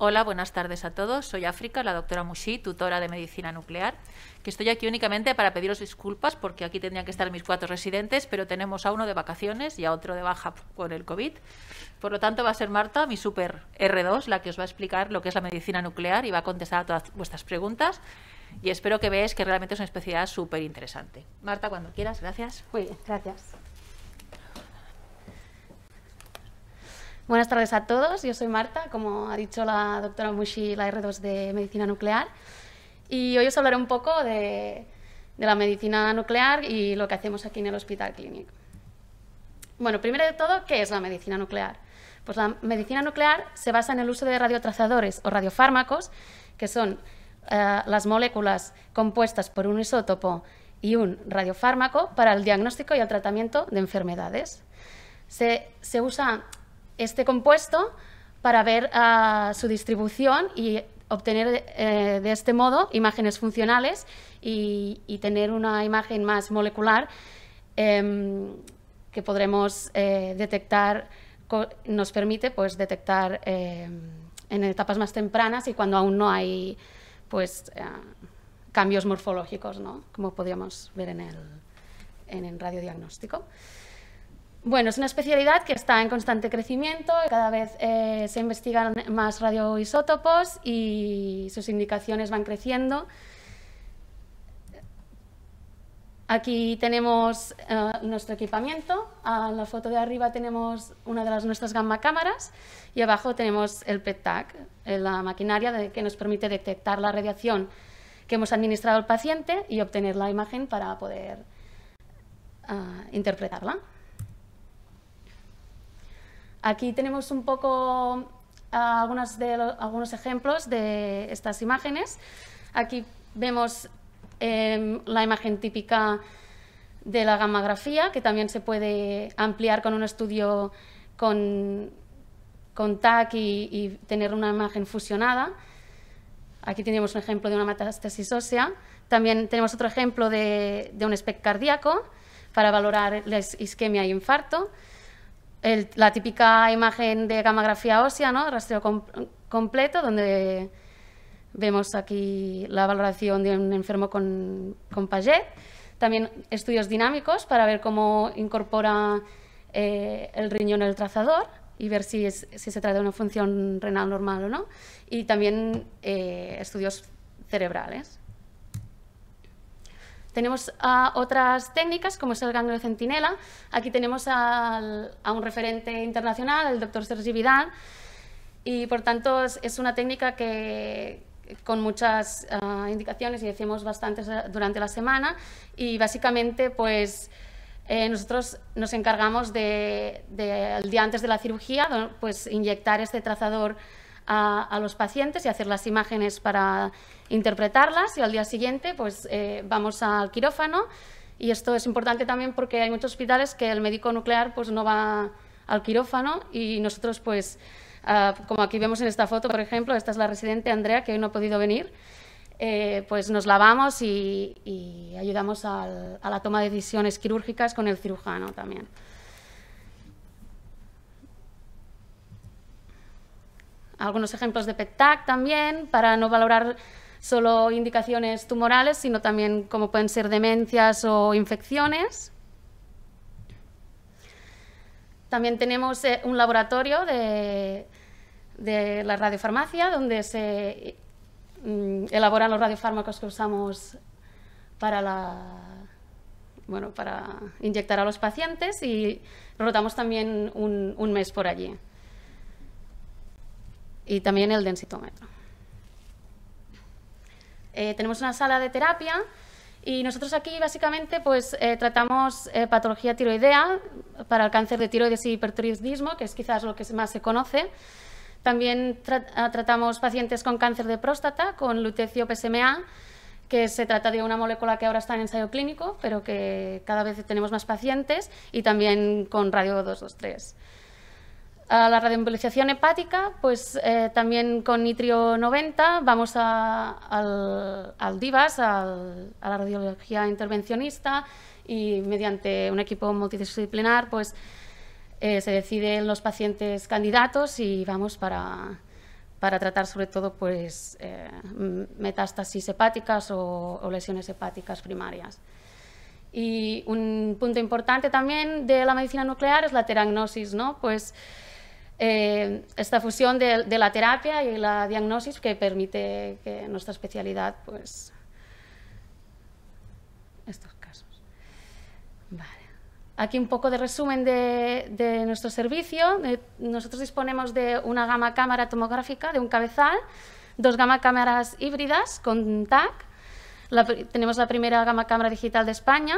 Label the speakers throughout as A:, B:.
A: Hola, buenas tardes a todos. Soy África, la doctora Mushi, tutora de medicina nuclear, que estoy aquí únicamente para pediros disculpas porque aquí tendrían que estar mis cuatro residentes, pero tenemos a uno de vacaciones y a otro de baja con el COVID. Por lo tanto, va a ser Marta, mi super R2, la que os va a explicar lo que es la medicina nuclear y va a contestar a todas vuestras preguntas. Y espero que veáis que realmente es una especialidad súper interesante. Marta, cuando quieras, gracias. Muy bien, gracias. Buenas tardes a todos, yo soy Marta, como ha dicho la doctora Mushi, la R2 de Medicina Nuclear, y hoy os hablaré un poco de, la medicina nuclear y lo que hacemos aquí en el Hospital Clínico. Bueno, primero de todo, ¿qué es la medicina nuclear? Pues la medicina nuclear se basa en el uso de radiotrazadores o radiofármacos, que son eh, las moléculas compuestas por un isótopo y un radiofármaco para el diagnóstico y el tratamiento de enfermedades. se usa este compuesto para ver ah, su distribución y obtener eh, de este modo imágenes funcionales y, tener una imagen más molecular em, que podremos eh, detectar, nos permite pues, detectar em, en etapas más tempranas y cuando aún no hay pues, ah, cambios morfológicos, como podríamos ver en el, en el radiodiagnóstico. Bueno, es una especialidad que está en constante crecimiento, cada vez eh, se investigan más radioisótopos y sus indicaciones van creciendo. Aquí tenemos eh, nuestro equipamiento. A la foto de arriba tenemos una de las nuestras gamma cámaras y abajo tenemos el PET-TAC, eh, la maquinaria que nos permite detectar la radiación que hemos administrado al paciente y obtener la imagen para poder ah, interpretarla. Aquí tenemos un poco ah, algunos, ejemplos de estas imágenes. Aquí vemos em, la imagen típica de la gammagrafía, que también se puede ampliar con un estudio con, con TAC y, tener una imagen fusionada. Aquí tenemos un ejemplo de una metástasis ósea. También tenemos otro ejemplo de, un SPEC cardíaco para valorar la isquemia y e infarto la típica imagen de gamografía ósea, ¿no? rastreo completo, donde vemos aquí la valoración de un enfermo con, con Paget. También estudios dinámicos para ver cómo incorpora eh, el riñón el trazador y ver si, se trata de una función renal normal o no. Y también eh, estudios cerebrales. Tenemos otras técnicas, como es el ganglio centinela. Aquí tenemos a un referente internacional, el doctor Sergi Vidal, y por tanto es, una técnica que, con muchas ah, indicaciones y decimos bastantes eh, durante la semana y básicamente pues eh, nosotros nos encargamos de, día antes de la cirugía pues inyectar este trazador a, los pacientes y hacer las imágenes para interpretarlas y al día siguiente pues eh, vamos al quirófano y esto es importante también porque hay muchos hospitales que el médico nuclear pues no va al quirófano y nosotros pues ah, como aquí vemos en esta foto por ejemplo esta es la residente Andrea que hoy no ha podido venir eh, pues nos lavamos y, ayudamos a la toma de decisiones quirúrgicas con el cirujano también. algunos ejemplos de pet también, para no valorar solo indicaciones tumorales, sino también como pueden ser demencias o infecciones. También tenemos eh, un laboratorio de, la radiofarmacia donde se mm, elaboran los radiofármacos que usamos para inyectar a los pacientes y rotamos también un mes por allí y también el densitómetro. Eh, tenemos una sala de terapia y nosotros aquí básicamente pues, eh, tratamos eh, patología tiroidea para el cáncer de tiroides y hipertiroidismo, que es quizás lo que más se conoce. También ah, tratamos pacientes con cáncer de próstata, con lutecio PSMA, que se trata de una molécula que ahora está en ensayo clínico, pero que cada vez tenemos más pacientes, y también con radio 223. A la radioembolización hepática, pues eh, también con nitrio 90 vamos al, DIVAS, a la radiología intervencionista y mediante un equipo multidisciplinar pues eh, se deciden los pacientes candidatos y vamos para, tratar sobre todo pues eh, metástasis hepáticas o, lesiones hepáticas primarias. Y un punto importante también de la medicina nuclear es la teragnosis, ¿no? Pues eh, esta fusión de, la terapia y la diagnosis que permite que nuestra especialidad, pues, estos casos. Aquí un poco de resumen de, nuestro servicio. Eh, nosotros disponemos de una gama cámara tomográfica, de un cabezal, dos gama cámaras híbridas con TAC. tenemos la primera gama cámara digital de España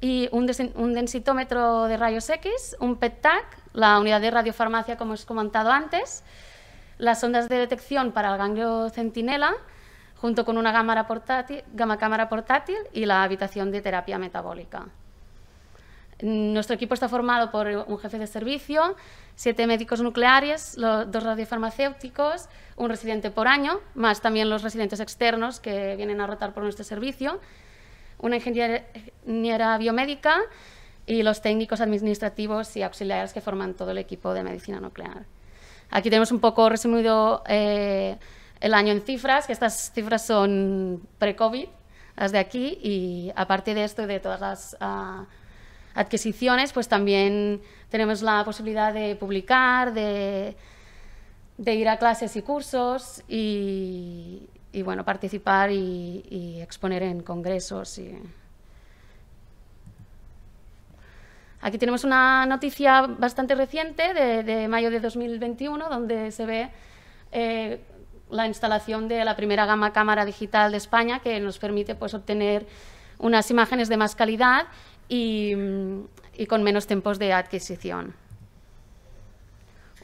A: y un, densitómetro de rayos X, un PET-TAC, la unidad de radiofarmacia, como os he comentado antes, las ondas de detección para el ganglio centinela, junto con una cámara portátil, gama cámara portátil y la habitación de terapia metabólica. Nuestro equipo está formado por un jefe de servicio, siete médicos nucleares, dos radiofarmacéuticos, un residente por año, más también los residentes externos que vienen a rotar por nuestro servicio, una ingeniera biomédica y los técnicos administrativos y auxiliares que forman todo el equipo de medicina nuclear. Aquí tenemos un poco resumido eh, el año en cifras, que estas cifras son pre-COVID, las de aquí, y aparte de esto y de todas las ah, adquisiciones, pues también tenemos la posibilidad de publicar, de, de ir a clases y cursos y, y bueno, participar y, exponer en congresos. Y... Aquí tenemos una noticia bastante reciente de, mayo de 2021, donde se ve eh, la instalación de la primera gama cámara digital de España, que nos permite pues, obtener unas imágenes de más calidad y, y con menos tiempos de adquisición.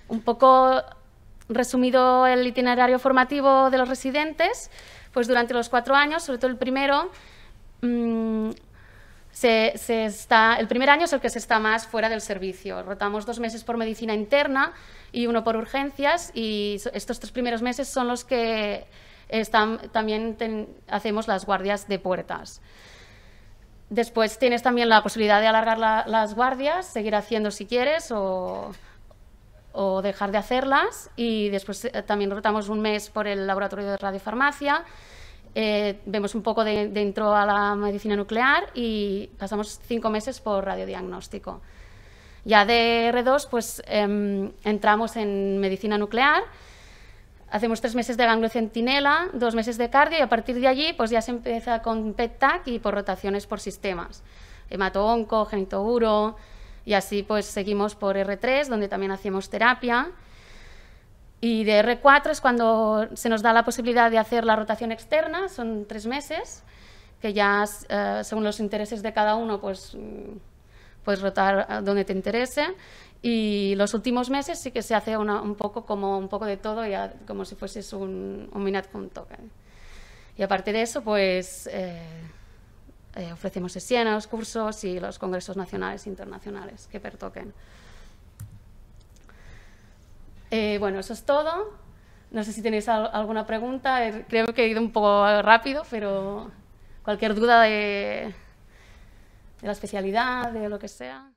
A: Un poco Resumido el itinerario formativo de los residentes, pues durante los cuatro años, sobre todo el primero, mm, el primer año es el que se está más fuera del servicio. Rotamos dos meses por medicina interna y uno por urgencias y estos tres primeros meses son los que también hacemos las guardias de puertas. Después tienes también la posibilidad de alargar las guardias, seguir haciendo si quieres o o dejar de hacerlas y después eh, también rotamos un mes por el laboratorio de radiofarmacia. Eh, vemos un poco dentro a la medicina nuclear y pasamos cinco meses por radiodiagnóstico. Ya de R2 pues em, entramos en medicina nuclear, hacemos tres meses de ganglio centinela, dos meses de cardio y a partir de allí pues ya se empieza con PET-TAC y por rotaciones por sistemas, hemato-onco, genitoguro, y así pues seguimos por R3, donde también hacíamos terapia. Y de R4 es cuando se nos da la posibilidad de hacer la rotación externa, son tres meses, que ya eh, según los intereses de cada uno, pues mm, puedes rotar donde te interese. Y los últimos meses sí que se hace un poco como un poco de todo, como si fueses un, un minat con token. Y aparte de eso, pues... Eh, eh, ofrecemos sesiones, cursos y los congresos nacionales e internacionales que pertoquen. Eh, bueno, eso es todo. No sé si tenéis alguna pregunta. Creo que he ido un poco rápido, pero cualquier duda de la especialidad, de lo que sea.